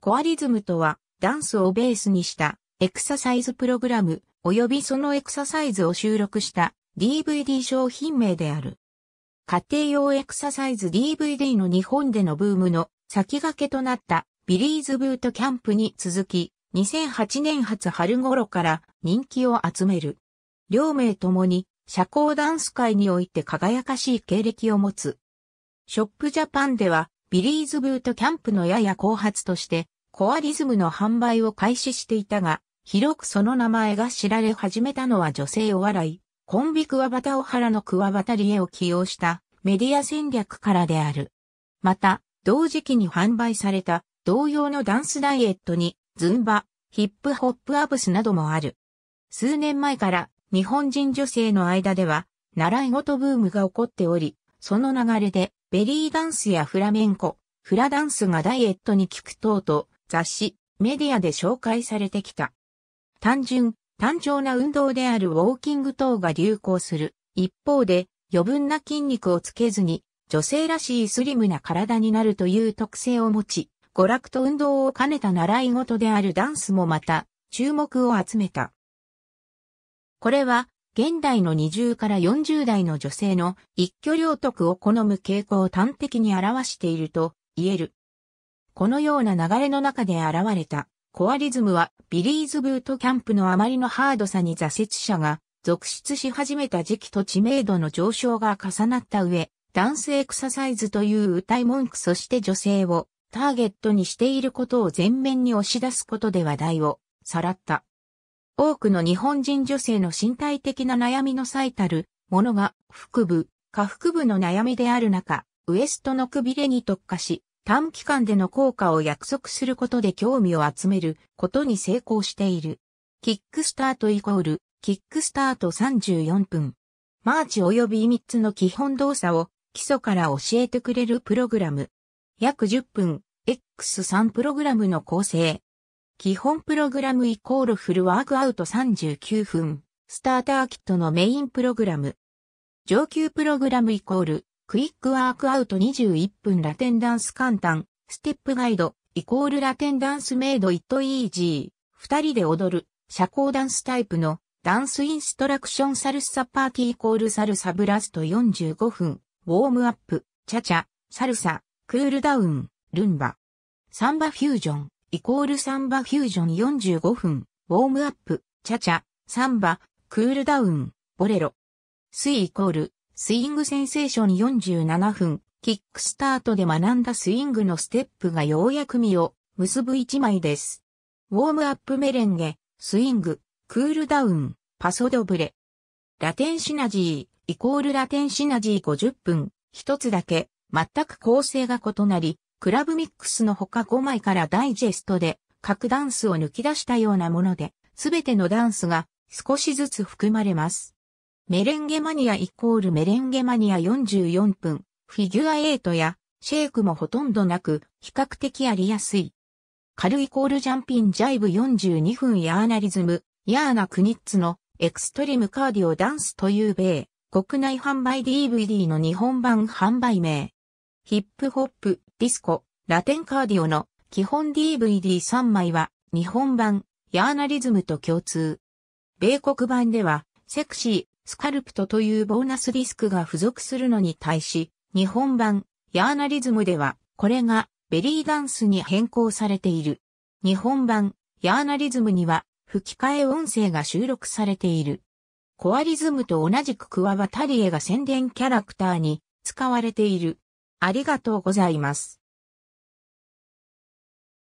コアリズムとは、ダンスをベースにしたエクササイズプログラム及びそのエクササイズを収録した DVD 商品名である。家庭用エクササイズ DVD の日本でのブームの先駆けとなったビリーズブートキャンプに続き、2008年初春頃から人気を集める。両名ともに社交ダンス界において輝かしい経歴を持つ。ショップジャパンではビリーズブートキャンプのやや後発として、コアリズムの販売を開始していたが、広くその名前が知られ始めたのは女性お笑い、コンビクワバタオハラのクワバタリエを起用したメディア戦略からである。また、同時期に販売された同様のダンスダイエットに、ズンバ、ヒップホップアブスなどもある。数年前から日本人女性の間では習い事ブームが起こっており、その流れでベリーダンスやフラメンコ、フラダンスがダイエットに効く等と雑誌、メディアで紹介されてきた。単純、単調な運動であるウォーキング等が流行する。一方で余分な筋肉をつけずに女性らしいスリムな体になるという特性を持ち、娯楽と運動を兼ねた習い事であるダンスもまた注目を集めた。これは現代の20から40代の女性の一挙両得を好む傾向を端的に表していると言える。このような流れの中で現れたコアリズムはビリーズブートキャンプのあまりのハードさに挫折者が続出し始めた時期と知名度の上昇が重なった上、男性エクササイズという歌い文句そして女性をターゲットにしていることを前面に押し出すことで話題をさらった。多くの日本人女性の身体的な悩みの最たるものが腹部、下腹部の悩みである中、ウエストのくびれに特化し、短期間での効果を約束することで興味を集めることに成功している。キックスタートイコール、キックスタート34分。マーチ及び3つの基本動作を基礎から教えてくれるプログラム。約10分、X3 プログラムの構成。基本プログラムイコールフルワークアウト39分、スターターキットのメインプログラム。上級プログラムイコール、クイックワークアウト21分ラテンダンス簡単、ステップガイド、イコールラテンダンスメイドイットイージー、二人で踊る、社交ダンスタイプの、ダンスインストラクションサルサパーティーイコールサルサブラスト45分、ウォームアップ、チャチャ、サルサ、クールダウン、ルンバ、サンバフュージョン。イコールサンバフュージョン45分、ウォームアップ、チャチャ、サンバ、クールダウン、ボレロ。スイイコール、スイングセンセーション47分、キックスタートで学んだスイングのステップがようやく実を結ぶ一枚です。ウォームアップメレンゲ、スイング、クールダウン、パソドブレ。ラテンシナジー、イコールラテンシナジー50分、一つだけ、全く構成が異なり、クラブミックスのほか5枚からダイジェストで各ダンスを抜き出したようなもので、すべてのダンスが少しずつ含まれます。メレンゲマニアイコールメレンゲマニア44分、フィギュア8やシェイクもほとんどなく、比較的ありやすい。カルイコールジャンピンジャイブ42分ヤーナリズム、ヤーナクニッツのエクストリームカーディオダンスという米、国内販売 DVD の日本版販売名。ヒップホップ、ディスコ、ラテンカーディオの基本 DVD3 枚は日本版ヤーナリズムと共通。米国版ではセクシー、スカルプトというボーナスディスクが付属するのに対し、日本版ヤーナリズムではこれがベリーダンスに変更されている。日本版ヤーナリズムには吹き替え音声が収録されている。コアリズムと同じくクワバタリエが宣伝キャラクターに使われている。ありがとうございます。